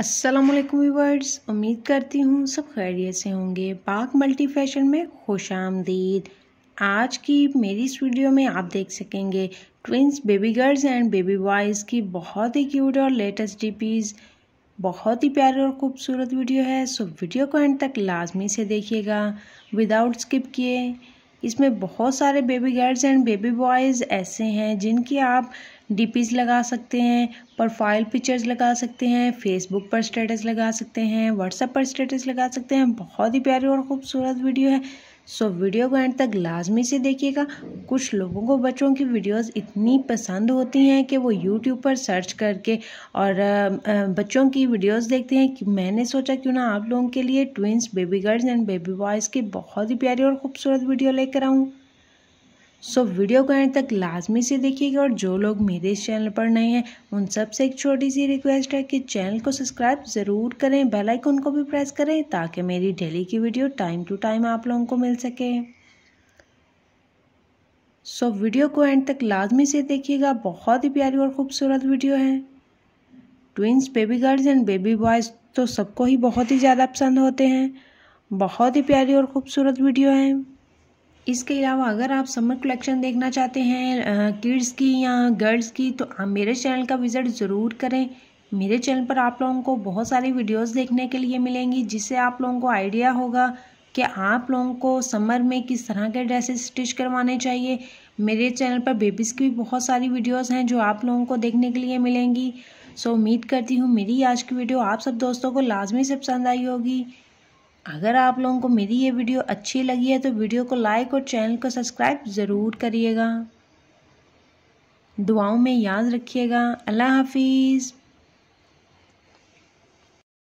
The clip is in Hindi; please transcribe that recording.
असलम वर्ड्स उम्मीद करती हूँ सब खैरियत से होंगे पाक मल्टी फैशन में खुश आमदीद आज की मेरी इस वीडियो में आप देख सकेंगे twins baby girls and baby boys की बहुत ही क्यूट और लेटेस्ट डीपीज़ बहुत ही प्यारे और ख़ूबसूरत वीडियो है सो वीडियो को एंड तक लाजमी से देखिएगा विदाउट स्किप किए इसमें बहुत सारे baby girls and baby boys ऐसे हैं जिनकी आप डीपीज़ लगा सकते हैं प्रोफाइल पिक्चर्स लगा सकते हैं फेसबुक पर स्टेटस लगा सकते हैं व्हाट्सएप पर स्टेटस लगा सकते हैं बहुत ही प्यारी और ख़ूबसूरत वीडियो है सो so, वीडियो को एंड तक लाजमी से देखिएगा कुछ लोगों को बच्चों की वीडियोस इतनी पसंद होती हैं कि वो यूट्यूब पर सर्च करके और बच्चों की वीडियोस देखते हैं कि मैंने सोचा क्यों ना आप लोगों के लिए twins baby girls and baby boys की बहुत ही प्यारी और ख़ूबसूरत वीडियो लेकर आऊँ सो वीडियो को एंड तक लाजमी से देखिएगा और जो लोग मेरे इस चैनल पर नए हैं उन सब से एक छोटी सी रिक्वेस्ट है कि चैनल को सब्सक्राइब ज़रूर करें बेल आइकन को भी प्रेस करें ताकि मेरी डेली की वीडियो टाइम टू टाइम आप लोगों को मिल सके सो so, वीडियो को एंड तक लाजमी से देखिएगा बहुत ही प्यारी और ख़ूबसूरत वीडियो है twins baby girls and baby boys तो सबको ही बहुत ही ज़्यादा पसंद होते हैं बहुत ही प्यारी और ख़ूबसूरत वीडियो है इसके अलावा अगर आप समर कलेक्शन देखना चाहते हैं किड्स की या गर्ल्स की तो आप मेरे चैनल का विज़िट ज़रूर करें मेरे चैनल पर आप लोगों को बहुत सारी वीडियोस देखने के लिए मिलेंगी जिससे आप लोगों को आइडिया होगा कि आप लोगों को समर में किस तरह के ड्रेसेस स्टिच करवाने चाहिए मेरे चैनल पर बेबीज़ की भी बहुत सारी वीडियोस हैं जो आप लोगों को देखने के लिए मिलेंगी सो उम्मीद करती हूँ मेरी आज की वीडियो आप सब दोस्तों को लाजमी से पसंद आई होगी अगर आप लोगों को मेरी ये वीडियो अच्छी लगी है तो वीडियो को लाइक और चैनल को सब्सक्राइब ज़रूर करिएगा दुआओं में याद रखिएगा अल्लाह हाफिज़